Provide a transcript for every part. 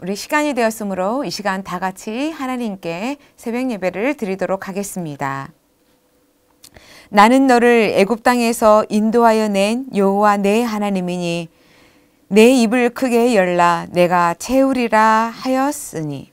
우리 시간이 되었으므로 이 시간 다 같이 하나님께 새벽 예배를 드리도록 하겠습니다. 나는 너를 애굽 땅에서 인도하여 낸 여호와 내 하나님이니 내 입을 크게 열라 내가 채우리라 하였으니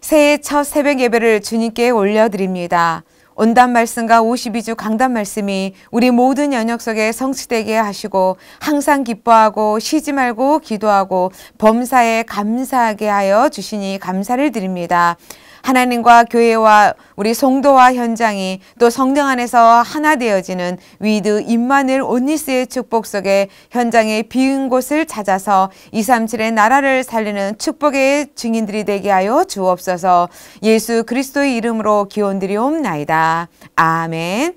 새해 첫 새벽 예배를 주님께 올려드립니다. 온단 말씀과 52주 강단 말씀이 우리 모든 연역 속에 성취되게 하시고 항상 기뻐하고 쉬지 말고 기도하고 범사에 감사하게 하여 주시니 감사를 드립니다. 하나님과 교회와 우리 성도와 현장이 또 성령 안에서 하나 되어지는 위드 임마늘 온니스의 축복 속에 현장의 비운 곳을 찾아서 237의 나라를 살리는 축복의 증인들이 되게 하여 주옵소서 예수 그리스도의 이름으로 기원드리옵나이다. 아멘.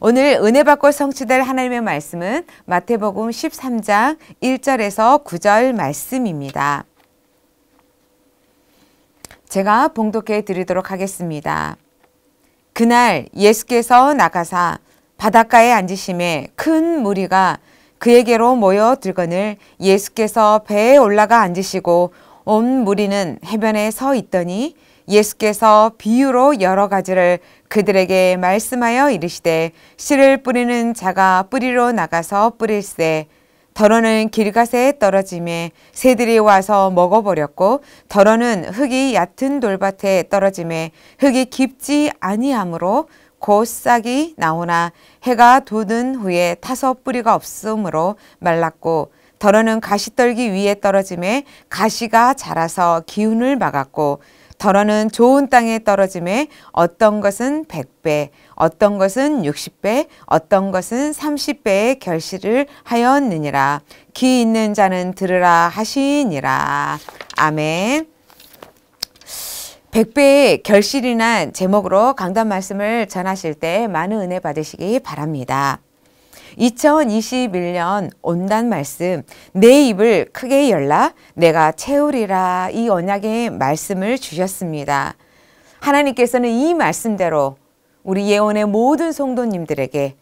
오늘 은혜 받고 성취될 하나님의 말씀은 마태복음 13장 1절에서 9절 말씀입니다. 제가 봉독해 드리도록 하겠습니다. 그날 예수께서 나가사 바닷가에 앉으심에 큰 무리가 그에게로 모여 들거늘 예수께서 배에 올라가 앉으시고 온 무리는 해변에 서 있더니 예수께서 비유로 여러 가지를 그들에게 말씀하여 이르시되 씨를 뿌리는 자가 뿌리로 나가서 뿌릴세 더러는 길가새에 떨어지에 새들이 와서 먹어버렸고 더러는 흙이 얕은 돌밭에 떨어지에 흙이 깊지 아니하므로 곧 싹이 나오나 해가 돋은 후에 타서 뿌리가 없으므로 말랐고 더러는 가시떨기 위에 떨어지에 가시가 자라서 기운을 막았고 더러는 좋은 땅에 떨어짐에 어떤 것은 100배, 어떤 것은 60배, 어떤 것은 30배의 결실을 하였느니라. 귀 있는 자는 들으라 하시니라. 아멘. 100배의 결실이란 제목으로 강단 말씀을 전하실 때 많은 은혜 받으시기 바랍니다. 2021년 온단 말씀 내 입을 크게 열라 내가 채우리라 이 언약의 말씀을 주셨습니다. 하나님께서는 이 말씀대로 우리 예언의 모든 성도님들에게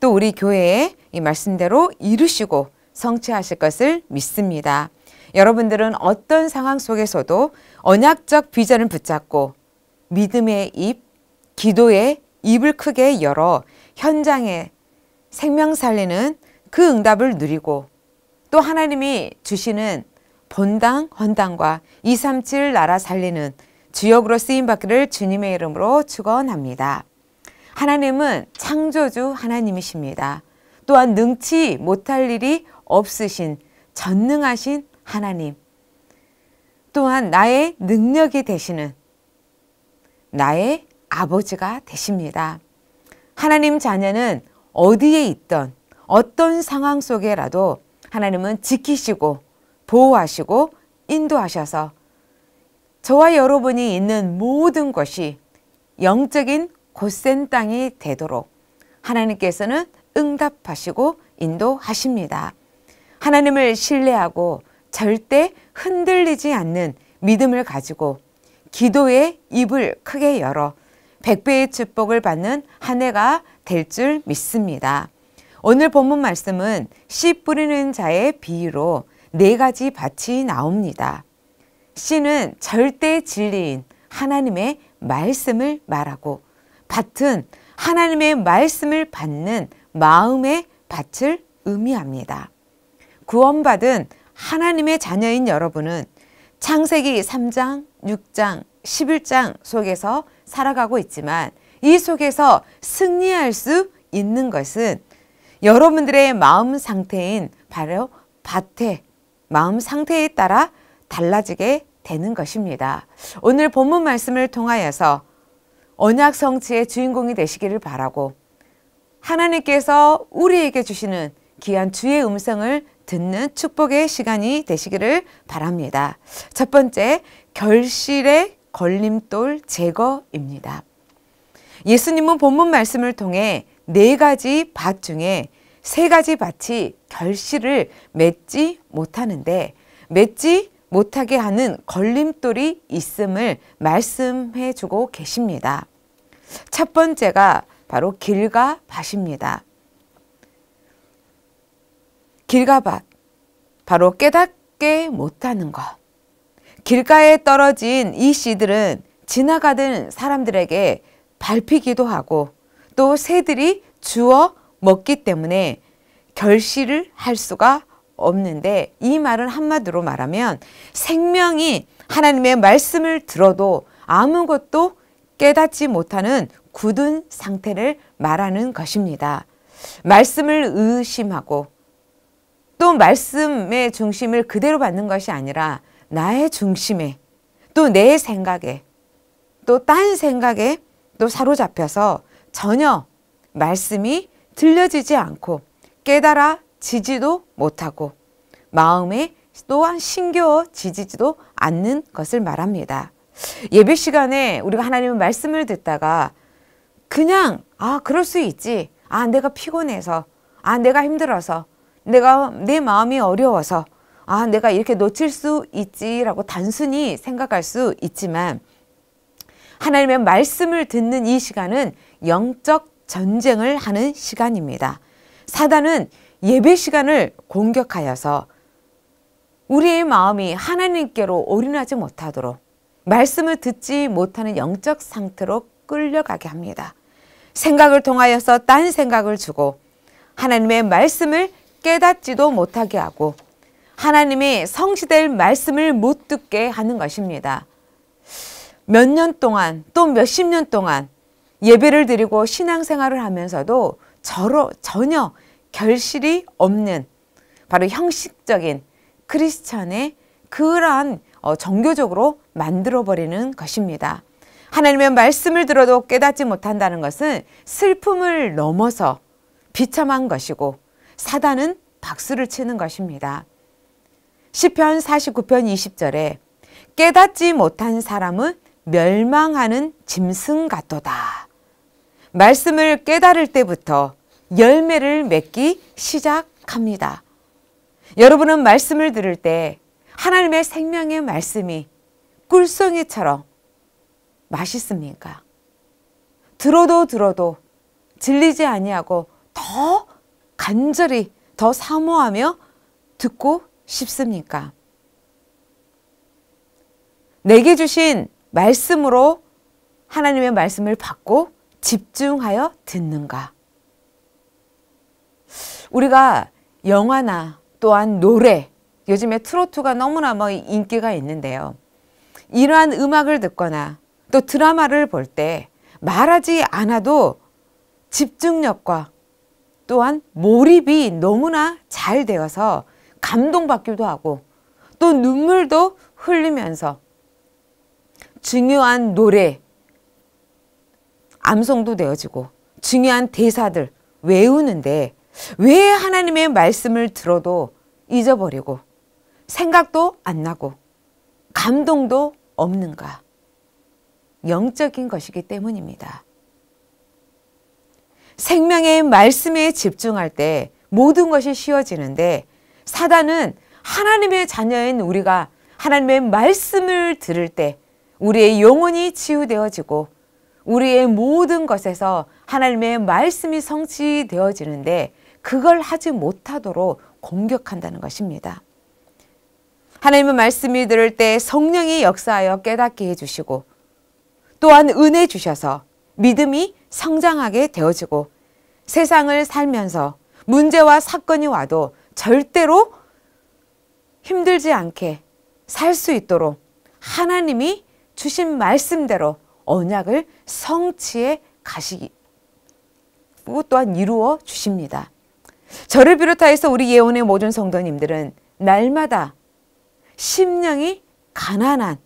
또 우리 교회에 이 말씀대로 이루시고 성취하실 것을 믿습니다. 여러분들은 어떤 상황 속에서도 언약적 비전을 붙잡고 믿음의 입, 기도의 입을 크게 열어 현장에 생명 살리는 그 응답을 누리고 또 하나님이 주시는 본당, 헌당과 237 나라 살리는 주역으로 쓰임받기를 주님의 이름으로 축원합니다. 하나님은 창조주 하나님이십니다. 또한 능치 못할 일이 없으신 전능하신 하나님. 또한 나의 능력이 되시는 나의 아버지가 되십니다. 하나님 자녀는 어디에 있던 어떤 상황 속에라도 하나님은 지키시고 보호하시고 인도하셔서 저와 여러분이 있는 모든 것이 영적인 곧센 땅이 되도록 하나님께서는 응답하시고 인도하십니다. 하나님을 신뢰하고 절대 흔들리지 않는 믿음을 가지고 기도의 입을 크게 열어 100배의 축복을 받는 한 해가 될 줄 믿습니다. 오늘 본문 말씀은 씨 뿌리는 자의 비유로 네 가지 밭이 나옵니다. 씨는 절대 진리인 하나님의 말씀을 말하고 밭은 하나님의 말씀을 받는 마음의 밭을 의미합니다. 구원받은 하나님의 자녀인 여러분은 창세기 3장, 6장, 11장 속에서 살아가고 있지만 이 속에서 승리할 수 있는 것은 여러분들의 마음 상태인 바로 밭에 마음 상태에 따라 달라지게 되는 것입니다. 오늘 본문 말씀을 통하여서 언약 성취의 주인공이 되시기를 바라고 하나님께서 우리에게 주시는 귀한 주의 음성을 듣는 축복의 시간이 되시기를 바랍니다. 첫 번째, 결실의 걸림돌 제거입니다. 예수님은 본문 말씀을 통해 네 가지 밭 중에 세 가지 밭이 결실을 맺지 못하는데 맺지 못하게 하는 걸림돌이 있음을 말씀해 주고 계십니다. 첫 번째가 바로 길과 밭입니다. 길과 밭, 바로 깨닫게 못하는 것. 길가에 떨어진 이 씨들은 지나가던 사람들에게 밟히기도 하고 또 새들이 주워 먹기 때문에 결실을 할 수가 없는데 이 말은 한마디로 말하면 생명이 하나님의 말씀을 들어도 아무것도 깨닫지 못하는 굳은 상태를 말하는 것입니다. 말씀을 의심하고 또 말씀의 중심을 그대로 받는 것이 아니라 나의 중심에 또 내 생각에 또 딴 생각에 또 사로잡혀서 전혀 말씀이 들려지지 않고 깨달아지지도 못하고 마음에 또한 신겨지지도 않는 것을 말합니다. 예배 시간에 우리가 하나님의 말씀을 듣다가 그냥 아 그럴 수 있지 아 내가 피곤해서 아 내가 힘들어서 내가 내 마음이 어려워서 아, 내가 이렇게 놓칠 수 있지라고 단순히 생각할 수 있지만 하나님의 말씀을 듣는 이 시간은 영적 전쟁을 하는 시간입니다. 사단은 예배 시간을 공격하여서 우리의 마음이 하나님께로 올인하지 못하도록 말씀을 듣지 못하는 영적 상태로 끌려가게 합니다. 생각을 통하여서 딴 생각을 주고 하나님의 말씀을 깨닫지도 못하게 하고 하나님이 성시될 말씀을 못 듣게 하는 것입니다. 몇 년 동안 또 몇 십 년 동안 예배를 드리고 신앙생활을 하면서도 저러, 전혀 결실이 없는 바로 형식적인 크리스찬의 그러한 어, 종교적으로 만들어버리는 것입니다. 하나님의 말씀을 들어도 깨닫지 못한다는 것은 슬픔을 넘어서 비참한 것이고 사단은 박수를 치는 것입니다. 시편 49편 20절에 깨닫지 못한 사람은 멸망하는 짐승 같도다. 말씀을 깨달을 때부터 열매를 맺기 시작합니다. 여러분은 말씀을 들을 때 하나님의 생명의 말씀이 꿀송이처럼 맛있습니까? 들어도 들어도 질리지 아니하고 더 간절히 더 사모하며 듣고 싶습니까? 내게 주신 말씀으로 하나님의 말씀을 받고 집중하여 듣는가? 우리가 영화나 또한 노래, 요즘에 트로트가 너무나 뭐 인기가 있는데요. 이러한 음악을 듣거나 또 드라마를 볼 때 말하지 않아도 집중력과 또한 몰입이 너무나 잘 되어서 감동받기도 하고 또 눈물도 흘리면서 중요한 노래 암송도 되어지고 중요한 대사들 외우는데 왜 하나님의 말씀을 들어도 잊어버리고 생각도 안 나고 감동도 없는가? 영적인 것이기 때문입니다. 생명의 말씀에 집중할 때 모든 것이 쉬워지는데 사단은 하나님의 자녀인 우리가 하나님의 말씀을 들을 때 우리의 영혼이 치유되어지고 우리의 모든 것에서 하나님의 말씀이 성취되어지는데 그걸 하지 못하도록 공격한다는 것입니다. 하나님의 말씀이 들을 때 성령이 역사하여 깨닫게 해주시고 또한 은혜 주셔서 믿음이 성장하게 되어지고 세상을 살면서 문제와 사건이 와도 절대로 힘들지 않게 살 수 있도록 하나님이 주신 말씀대로 언약을 성취해 가시고 뭐 또한 이루어 주십니다. 저를 비롯하여서 우리 예언의 모든 성도님들은 날마다 심령이 가난한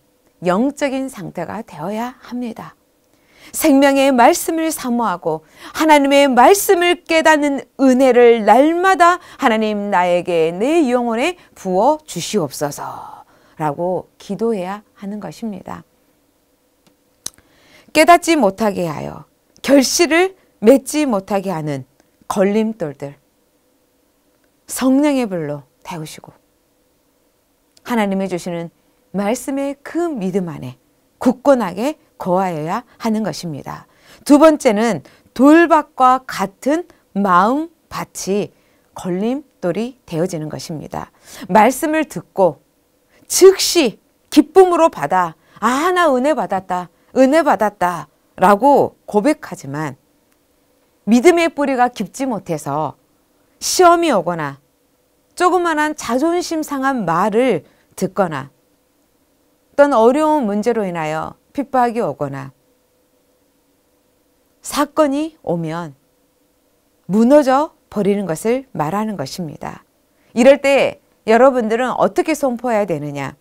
영적인 상태가 되어야 합니다. 생명의 말씀을 사모하고 하나님의 말씀을 깨닫는 은혜를 날마다 하나님 나에게 내 영혼에 부어 주시옵소서 라고 기도해야 하는 것입니다. 깨닫지 못하게 하여 결실을 맺지 못하게 하는 걸림돌들 성령의 불로 태우시고 하나님의 주시는 말씀의 그 믿음 안에 굳건하게 거하여야 하는 것입니다. 두 번째는 돌밭과 같은 마음밭이 걸림돌이 되어지는 것입니다. 말씀을 듣고 즉시 기쁨으로 받아 아 나 은혜 받았다 은혜 받았다 라고 고백하지만 믿음의 뿌리가 깊지 못해서 시험이 오거나 조그만한 자존심 상한 말을 듣거나 어떤 어려운 문제로 인하여 핍박이 오거나 사건이 오면 무너져 버리는 것을 말하는 것입니다. 이럴 때 여러분들은 어떻게 선포해야 되느냐?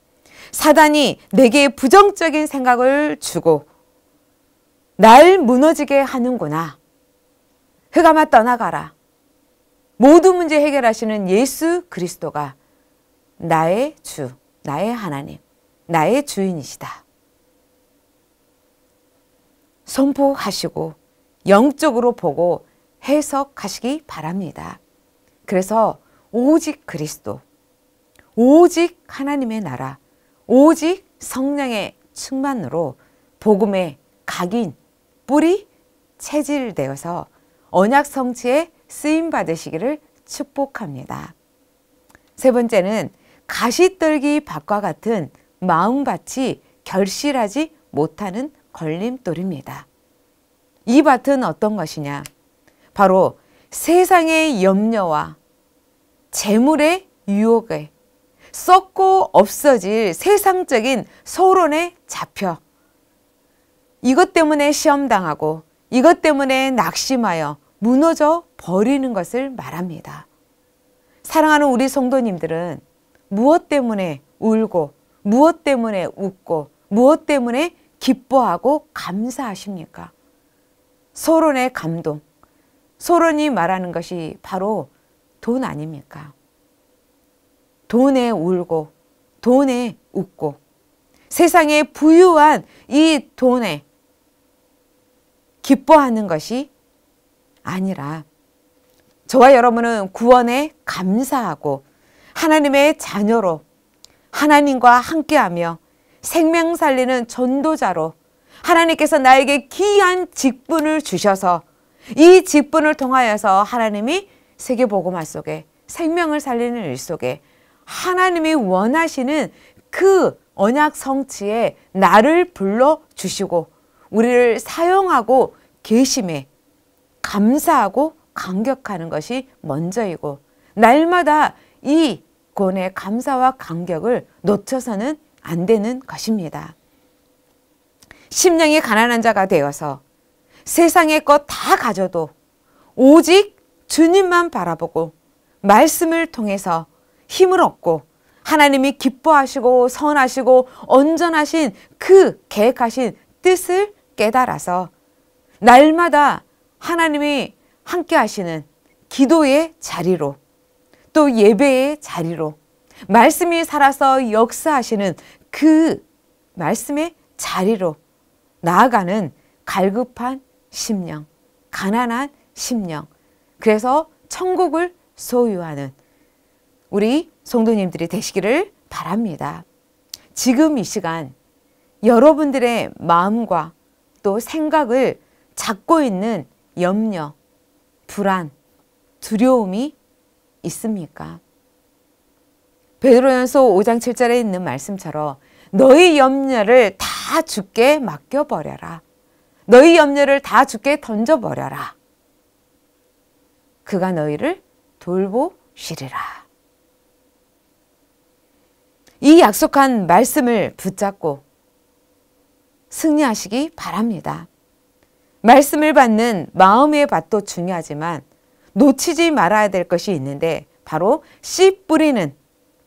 사단이 내게 부정적인 생각을 주고 날 무너지게 하는구나. 흑암아 떠나가라. 모든 문제 해결하시는 예수 그리스도가 나의 주, 나의 하나님, 나의 주인이시다. 선포하시고 영적으로 보고 해석하시기 바랍니다. 그래서 오직 그리스도, 오직 하나님의 나라, 오직 성령의 충만으로 복음의 각인, 뿌리, 체질되어서 언약 성취에 쓰임 받으시기를 축복합니다. 세 번째는 가시떨기 밭과 같은 마음밭이 결실하지 못하는 걸림돌입니다. 이 밭은 어떤 것이냐? 바로 세상의 염려와 재물의 유혹에 썩고 없어질 세상적인 소론에 잡혀 이것 때문에 시험당하고 이것 때문에 낙심하여 무너져 버리는 것을 말합니다. 사랑하는 우리 성도님들은 무엇 때문에 울고 무엇 때문에 웃고 무엇 때문에 기뻐하고 감사하십니까? 소론의 감동. 소론이 말하는 것이 바로 돈 아닙니까? 돈에 울고, 돈에 웃고, 세상에 부유한 이 돈에 기뻐하는 것이 아니라 저와 여러분은 구원에 감사하고 하나님의 자녀로 하나님과 함께하며 생명 살리는 전도자로 하나님께서 나에게 귀한 직분을 주셔서 이 직분을 통하여서 하나님이 세계 보고화 속에 생명을 살리는 일 속에 하나님이 원하시는 그 언약 성취에 나를 불러 주시고 우리를 사용하고 계심에 감사하고 감격하는 것이 먼저이고 날마다 이 권의 감사와 감격을 놓쳐서는 안 되는 것입니다. 심령이 가난한 자가 되어서 세상의 것 다 가져도 오직 주님만 바라보고 말씀을 통해서 힘을 얻고 하나님이 기뻐하시고 선하시고 온전하신 그 계획하신 뜻을 깨달아서 날마다 하나님이 함께 하시는 기도의 자리로 또 예배의 자리로 말씀이 살아서 역사하시는 그 말씀의 자리로 나아가는 갈급한 심령, 가난한 심령, 그래서 천국을 소유하는 우리 성도님들이 되시기를 바랍니다. 지금 이 시간 여러분들의 마음과 또 생각을 잡고 있는 염려, 불안, 두려움이 있습니까? 베드로연서 5장 7절에 있는 말씀처럼 너희 염려를 다 죽게 맡겨버려라. 너희 염려를 다 죽게 던져버려라. 그가 너희를 돌보시리라. 이 약속한 말씀을 붙잡고 승리하시기 바랍니다. 말씀을 받는 마음의 밭도 중요하지만 놓치지 말아야 될 것이 있는데 바로 씨 뿌리는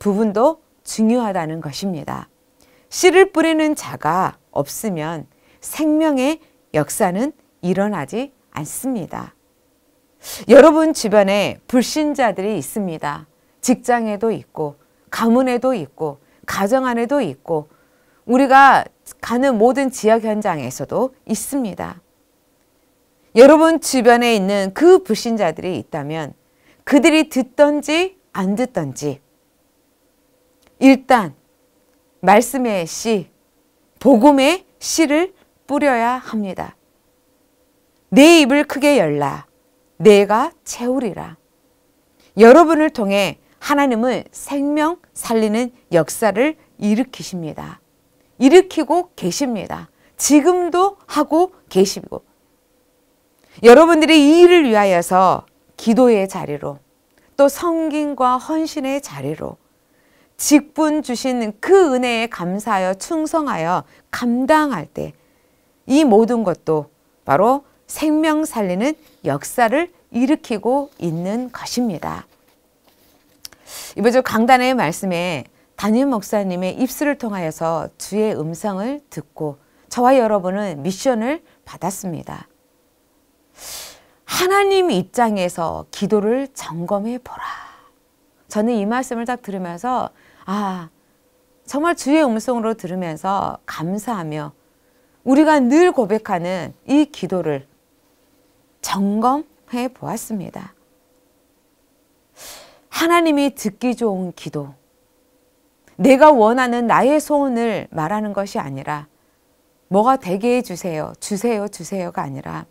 부분도 중요하다는 것입니다. 씨를 뿌리는 자가 없으면 생명의 역사는 일어나지 않습니다. 여러분 주변에 불신자들이 있습니다. 직장에도 있고, 가문에도 있고, 가정 안에도 있고, 우리가 가는 모든 지역 현장에서도 있습니다. 여러분 주변에 있는 그 불신자들이 있다면 그들이 듣던지 안 듣던지 일단 말씀의 씨, 복음의 씨를 뿌려야 합니다. 내 입을 크게 열라. 내가 채우리라. 여러분을 통해 하나님은 생명 살리는 역사를 일으키십니다. 일으키고 계십니다. 지금도 하고 계시고 여러분들이 이 일을 위하여서 기도의 자리로 또성 g 과 헌신의 자리로 직분 주신 그 은혜에 감사하여 충성하여 감당할 때 이 모든 것도 바로 생명 살리는 역사를 일으키고 있는 것입니다. 이번 주 강단의 말씀에 담임 목사님의 입술을 통하여서 주의 음성을 듣고 저와 여러분은 미션을 받았습니다. 하나님 입장에서 기도를 점검해 보라. 저는 이 말씀을 딱 들으면서 아, 정말 주의 음성으로 들으면서 감사하며 우리가 늘 고백하는 이 기도를 점검해 보았습니다. 하나님이 듣기 좋은 기도. 내가 원하는 나의 소원을 말하는 것이 아니라 뭐가 되게 해주세요. 주세요. 주세요가 아니라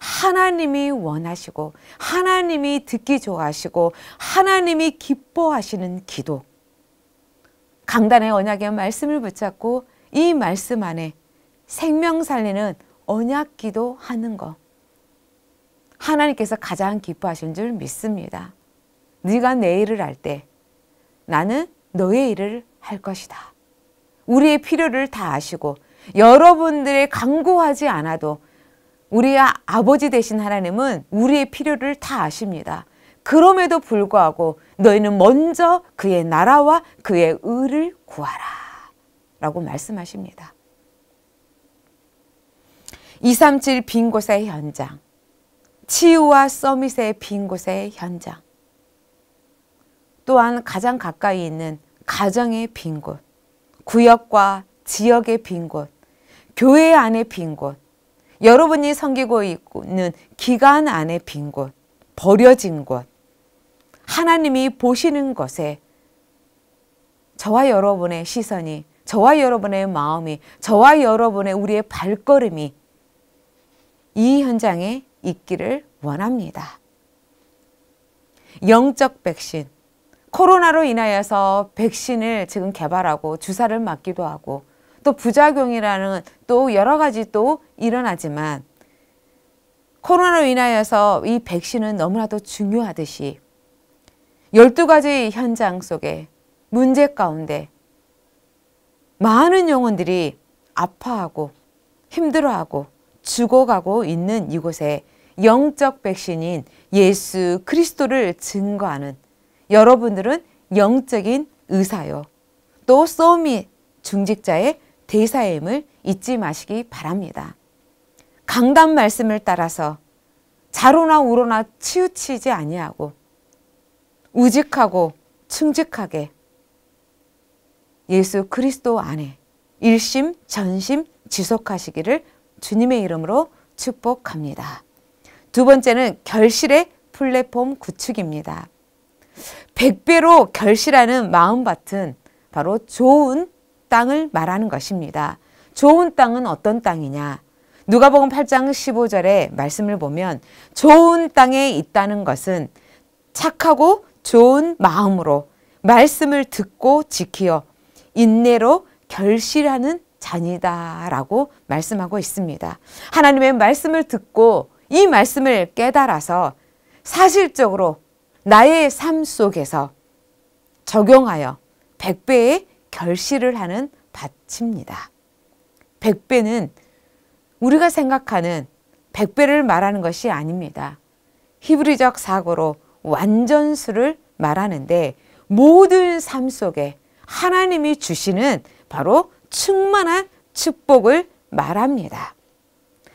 하나님이 원하시고 하나님이 듣기 좋아하시고 하나님이 기뻐하시는 기도. 강단의 언약의 말씀을 붙잡고 이 말씀 안에 생명 살리는 언약 기도 하는 것. 하나님께서 가장 기뻐하신 줄 믿습니다. 네가 내 일을 할 때 나는 너의 일을 할 것이다. 우리의 필요를 다 아시고 여러분들의 강구하지 않아도 우리 아버지 되신 하나님은 우리의 필요를 다 아십니다. 그럼에도 불구하고 너희는 먼저 그의 나라와 그의 의를 구하라. 라고 말씀하십니다. 237 빈 곳의 현장. 치유와 서밋의 빈 곳의 현장. 또한 가장 가까이 있는 가정의 빈 곳, 구역과 지역의 빈 곳, 교회 안의 빈 곳, 여러분이 섬기고 있는 기간 안의 빈 곳, 버려진 곳, 하나님이 보시는 것에 저와 여러분의 시선이, 저와 여러분의 마음이, 저와 여러분의 우리의 발걸음이 이 현장에 있기를 원합니다. 영적 백신. 코로나로 인하여서 백신을 지금 개발하고 주사를 맞기도 하고 또 부작용이라는 또 여러 가지 또 일어나지만 코로나로 인하여서 이 백신은 너무나도 중요하듯이 12가지 현장 속에 문제 가운데 많은 영혼들이 아파하고 힘들어하고 죽어가고 있는 이곳에 영적 백신인 예수 그리스도를 증거하는 여러분들은 영적인 의사요. 또 소미 중직자의 대사임을 잊지 마시기 바랍니다. 강단 말씀을 따라서 자로나 우로나 치우치지 아니하고 우직하고 충직하게 예수 그리스도 안에 일심 전심 지속하시기를 주님의 이름으로 축복합니다. 두 번째는 결실의 플랫폼 구축입니다. 1배로 결실하는 마음밭은 바로 좋은 땅을 말하는 것입니다. 좋은 땅은 어떤 땅이냐? 누가복음 8장 15절의 말씀을 보면 좋은 땅에 있다는 것은 착하고 좋은 마음으로 말씀을 듣고 지키어 인내로 결실하는 잔이다라고 말씀하고 있습니다. 하나님의 말씀을 듣고 이 말씀을 깨달아서 사실적으로 나의 삶 속에서 적용하여 백배의 결실을 하는 밭입니다. 백배는 우리가 생각하는 백배를 말하는 것이 아닙니다. 히브리적 사고로 완전수를 말하는데 모든 삶 속에 하나님이 주시는 바로 충만한 축복을 말합니다.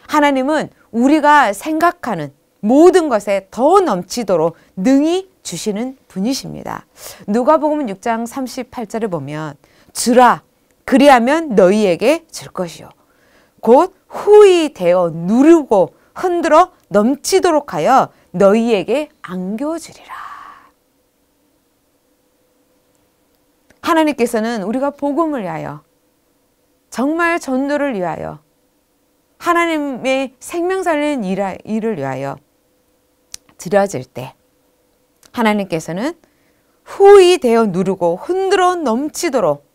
하나님은 우리가 생각하는 모든 것에 더 넘치도록 능히 주시는 분이십니다. 누가복음 6장 38절을 보면 주라 그리하면 너희에게 줄 것이요 곧 후이 되어 누르고 흔들어 넘치도록 하여 너희에게 안겨주리라. 하나님께서는 우리가 복음을 위하여 정말 전도를 위하여 하나님의 생명 살리는 일을 위하여 드려질 때 하나님께서는 후이 되어 누르고 흔들어 넘치도록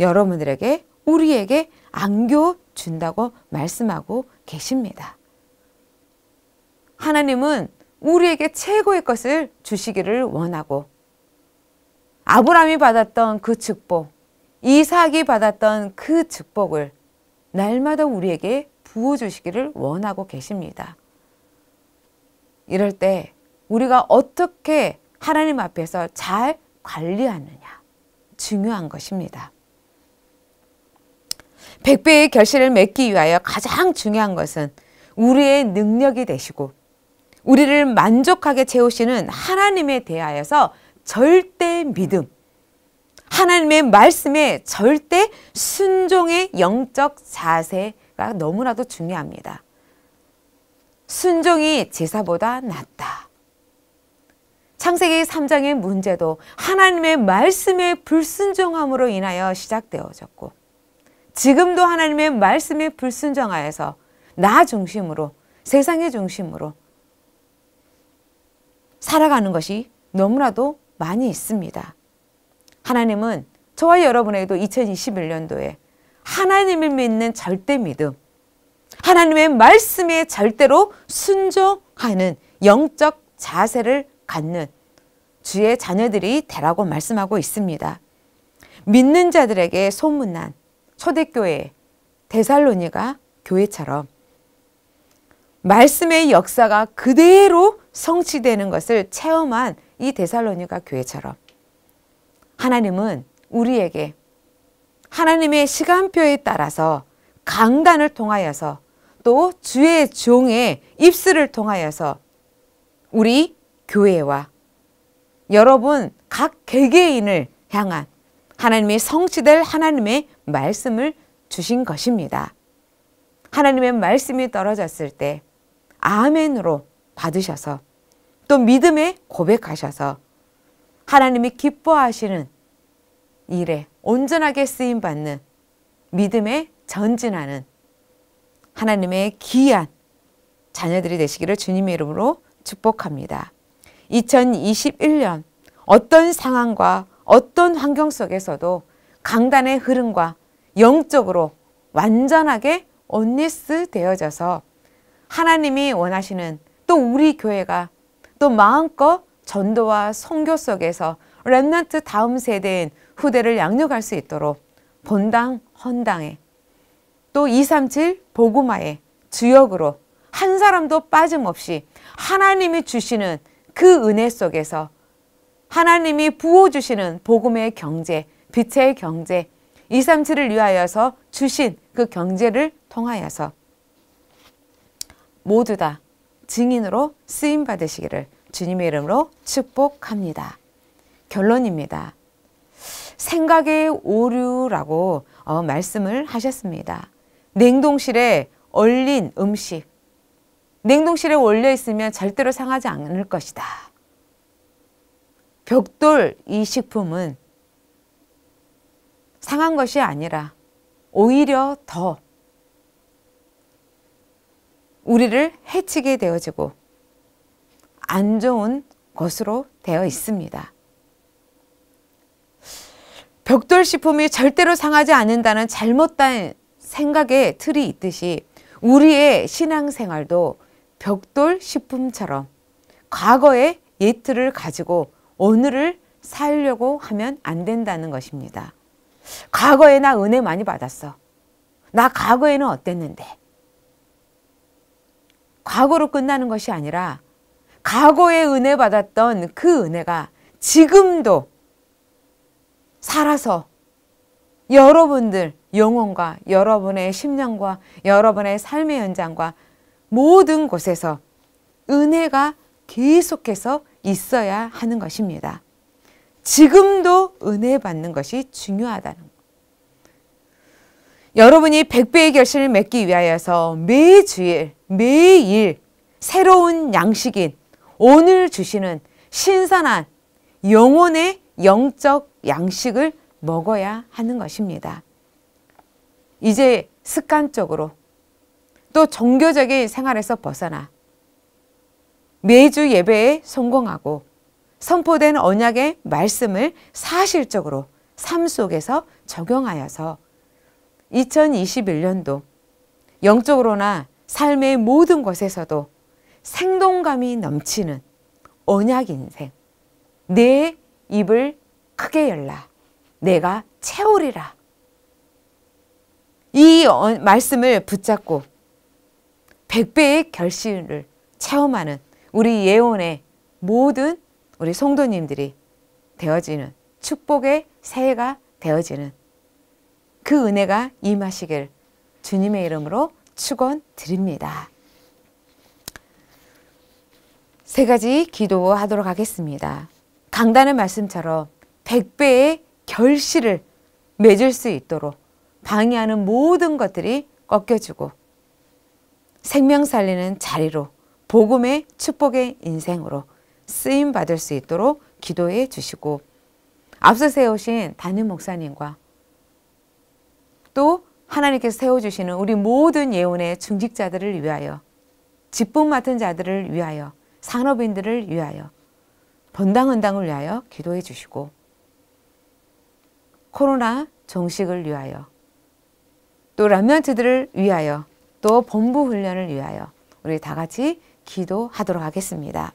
여러분들에게 우리에게 안겨 준다고 말씀하고 계십니다. 하나님은 우리에게 최고의 것을 주시기를 원하고 아브라함이 받았던 그 축복, 이삭이 받았던 그 축복을 날마다 우리에게 부어주시기를 원하고 계십니다. 이럴 때 우리가 어떻게 하나님 앞에서 잘 관리하느냐 중요한 것입니다. 백배의 결실을 맺기 위하여 가장 중요한 것은 우리의 능력이 되시고 우리를 만족하게 채우시는 하나님에 대하여서 절대 믿음, 하나님의 말씀에 절대 순종의 영적 자세가 너무나도 중요합니다. 순종이 제사보다 낫다. 창세기 3장의 문제도 하나님의 말씀의 불순종함으로 인하여 시작되어졌고 지금도 하나님의 말씀에 불순종하여서 나 중심으로 세상의 중심으로 살아가는 것이 너무나도 많이 있습니다. 하나님은 저와 여러분에게도 2021년도에 하나님을 믿는 절대 믿음, 하나님의 말씀에 절대로 순종하는 영적 자세를 갖는 주의 자녀들이 되라고 말씀하고 있습니다. 믿는 자들에게 소문난 초대교회 데살로니가 교회처럼 말씀의 역사가 그대로 성취되는 것을 체험한 이 데살로니가 교회처럼 하나님은 우리에게 하나님의 시간표에 따라서 강단을 통하여서 또 주의 종의 입술을 통하여서 우리 교회와 여러분 각 개개인을 향한 하나님의 성취될 하나님의 말씀을 주신 것입니다. 하나님의 말씀이 떨어졌을 때 아멘으로 받으셔서 또 믿음에 고백하셔서 하나님이 기뻐하시는 일에 온전하게 쓰임 받는 믿음에 전진하는 하나님의 귀한 자녀들이 되시기를 주님의 이름으로 축복합니다. 2021년 어떤 상황과 어떤 환경 속에서도 강단의 흐름과 영적으로 완전하게 온리스 되어져서 하나님이 원하시는 또 우리 교회가 또 마음껏 전도와 성교 속에서 렘넌트 다음 세대인 후대를 양육할 수 있도록 본당 헌당에 또 237보구마의 주역으로 한 사람도 빠짐없이 하나님이 주시는 그 은혜 속에서 하나님이 부어주시는 복음의 경제, 빛의 경제, 237을 위하여서 주신 그 경제를 통하여서 모두 다 증인으로 쓰임 받으시기를 주님의 이름으로 축복합니다. 결론입니다. 생각의 오류라고 어, 말씀을 하셨습니다. 냉동실에 얼린 음식, 냉동실에 올려 있으면 절대로 상하지 않을 것이다. 벽돌 이 식품은 상한 것이 아니라 오히려 더 우리를 해치게 되어지고 안 좋은 것으로 되어 있습니다. 벽돌 식품이 절대로 상하지 않는다는 잘못된 생각의 틀이 있듯이 우리의 신앙생활도 벽돌 식품처럼 과거의 예틀을 가지고 오늘을 살려고 하면 안 된다는 것입니다. 과거에 나 은혜 많이 받았어. 나 과거에는 어땠는데. 과거로 끝나는 것이 아니라 과거에 은혜 받았던 그 은혜가 지금도 살아서 여러분들 영혼과 여러분의 심령과 여러분의 삶의 현장과 모든 곳에서 은혜가 계속해서 있어야 하는 것입니다. 지금도 은혜 받는 것이 중요하다는 여러분이 100배의 결실을 맺기 위하여서 매주일, 매일 새로운 양식인 오늘 주시는 신선한 영혼의 영적 양식을 먹어야 하는 것입니다. 이제 습관적으로 또 종교적인 생활에서 벗어나 매주 예배에 성공하고 선포된 언약의 말씀을 사실적으로 삶 속에서 적용하여서 2021년도 영적으로나 삶의 모든 것에서도 생동감이 넘치는 언약 인생. 내 입을 크게 열라. 내가 채우리라. 이 말씀을 붙잡고 백배의 결실을 체험하는 우리 예언의 모든 우리 성도님들이 되어지는 축복의 새해가 되어지는 그 은혜가 임하시길 주님의 이름으로 축원드립니다. 세 가지 기도하도록 하겠습니다. 강단의 말씀처럼 1배의 결실을 맺을 수 있도록 방해하는 모든 것들이 꺾여지고 생명 살리는 자리로 복음의 축복의 인생으로 쓰임 받을 수 있도록 기도해 주시고 앞서 세우신 담임 목사님과 또 하나님께서 세워주시는 우리 모든 예언의 중직자들을 위하여 직분 맡은 자들을 위하여 산업인들을 위하여 번당은당을 위하여 기도해 주시고 코로나 정식을 위하여 또라면트들을 위하여 또 본부 훈련을 위하여 우리 다 같이 기도하도록 하겠습니다.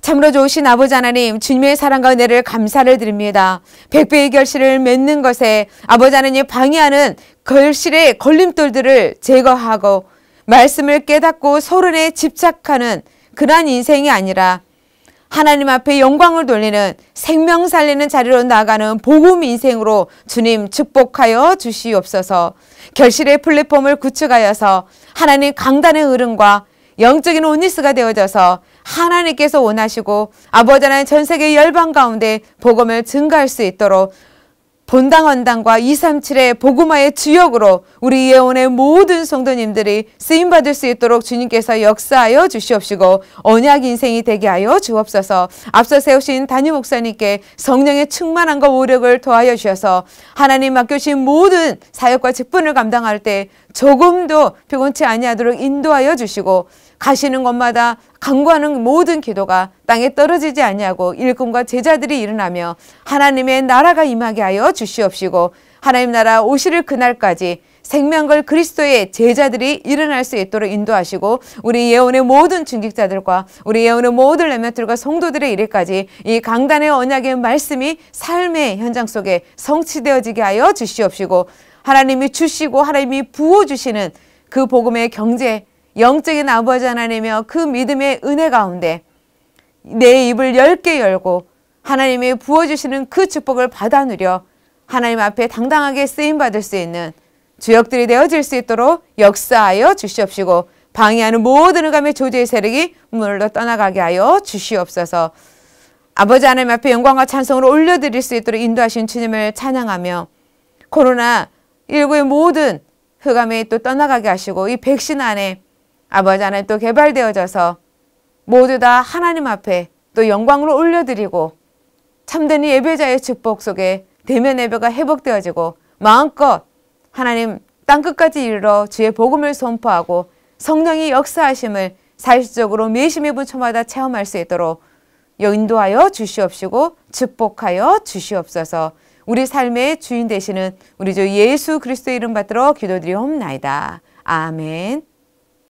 참으로 좋으신 아버지 하나님, 주님의 사랑과 은혜를 감사를 드립니다. 백배의 결실을 맺는 것에 아버지 하나님 방해하는 결실의 걸림돌들을 제거하고 말씀을 깨닫고 서론에 집착하는 그러한 인생이 아니라 하나님 앞에 영광을 돌리는 생명 살리는 자리로 나아가는 복음 인생으로 주님 축복하여 주시옵소서 결실의 플랫폼을 구축하여서 하나님 강단의 흐름과 영적인 온니스가 되어져서 하나님께서 원하시고 아버지 하나님 전 세계 열방 가운데 복음을 증가할 수 있도록 본당 원당과 237의 복음화의 주역으로 우리 예원의 모든 성도님들이 쓰임 받을 수 있도록 주님께서 역사하여 주시옵시고 언약 인생이 되게 하여 주옵소서. 앞서 세우신 단임 목사님께 성령의 충만함과 오력을 더하여 주셔서 하나님 맡겨주신 모든 사역과 직분을 감당할 때 조금도 피곤치 아니하도록 인도하여 주시고 가시는 곳마다 강구하는 모든 기도가 땅에 떨어지지 아니하고 일꾼과 제자들이 일어나며 하나님의 나라가 임하게 하여 주시옵시고 하나님 나라 오시를 그날까지 생명걸 그리스도의 제자들이 일어날 수 있도록 인도하시고 우리 예언의 모든 중직자들과 우리 예언의 모든 레멘들과 성도들의 일에까지이 강단의 언약의 말씀이 삶의 현장 속에 성취되어지게 하여 주시옵시고 하나님이 주시고 하나님이 부어주시는 그 복음의 경제 영적인 아버지 하나님이여 그 믿음의 은혜 가운데 내 입을 열개 열고 하나님이 부어주시는 그 축복을 받아 누려 하나님 앞에 당당하게 쓰임받을 수 있는 주역들이 되어질 수 있도록 역사하여 주시옵시고 방해하는 모든 의감의 조제의 세력이 문 물로 떠나가게 하여 주시옵소서. 아버지 하나님 앞에 영광과 찬송으로 올려드릴 수 있도록 인도하신 주님을 찬양하며 코로나19의 모든 흑암에 또 떠나가게 하시고 이 백신 안에 아버지 나에또 개발되어져서 모두 다 하나님 앞에 또 영광으로 올려드리고 참된 이 예배자의 축복 속에 대면 예배가 회복되어지고 마음껏 하나님 땅끝까지 이르러 주의 복음을 선포하고 성령이 역사하심을 사실적으로 매심의 부처마다 체험할 수 있도록 인도하여 주시옵시고 축복하여 주시옵소서 우리 삶의 주인 되시는 우리 주 예수 그리스도의 이름 받들어 기도드리옵나이다. 아멘